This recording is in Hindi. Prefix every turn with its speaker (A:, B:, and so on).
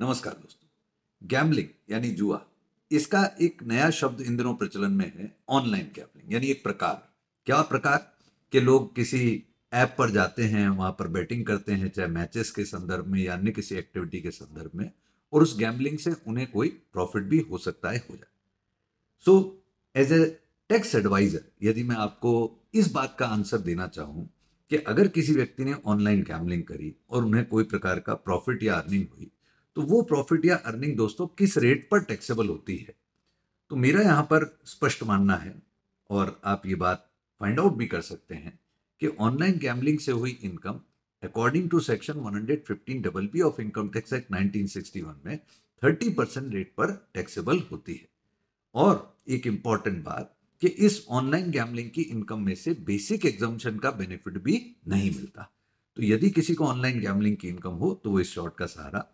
A: नमस्कार दोस्तों गैम्बलिंग यानी जुआ इसका एक नया शब्द इन दिनों प्रचलन में है ऑनलाइन गैम्बलिंग यानी एक प्रकार क्या प्रकार के लोग किसी ऐप पर जाते हैं वहां पर बैटिंग करते हैं चाहे मैचेस के संदर्भ में या अन्य किसी एक्टिविटी के संदर्भ में और उस गैम्बलिंग से उन्हें कोई प्रॉफिट भी हो सकता है हो जाए so as a tax adviser यदि मैं आपको इस बात का आंसर देना चाहूँ कि अगर किसी व्यक्ति ने ऑनलाइन गैम्बलिंग करी और उन्हें कोई प्रकार का प्रॉफिट या अर्निंग हुई तो वो प्रॉफिट या अर्निंग दोस्तों किस रेट पर टैक्सेबल होती है तो मेरा यहाँ पर स्पष्ट मानना है और आप ये बात फाइंड आउट भी कर सकते हैं कि ऑनलाइन गैमलिंग से हुई income according to section 115 double B of income tax act 1961 में 30 परसेंट रेट पर टैक्सेबल होती है और एक इम्पॉर्टेंट बात कि इस ऑनलाइन गैमलिंग की इनकम में से बेसिक एग्जामेशन का बेनिफिट भी नहीं मिलता तो यदि किसी को ऑनलाइन गैमलिंग की इनकम हो तो वो इस शॉर्ट का सहारा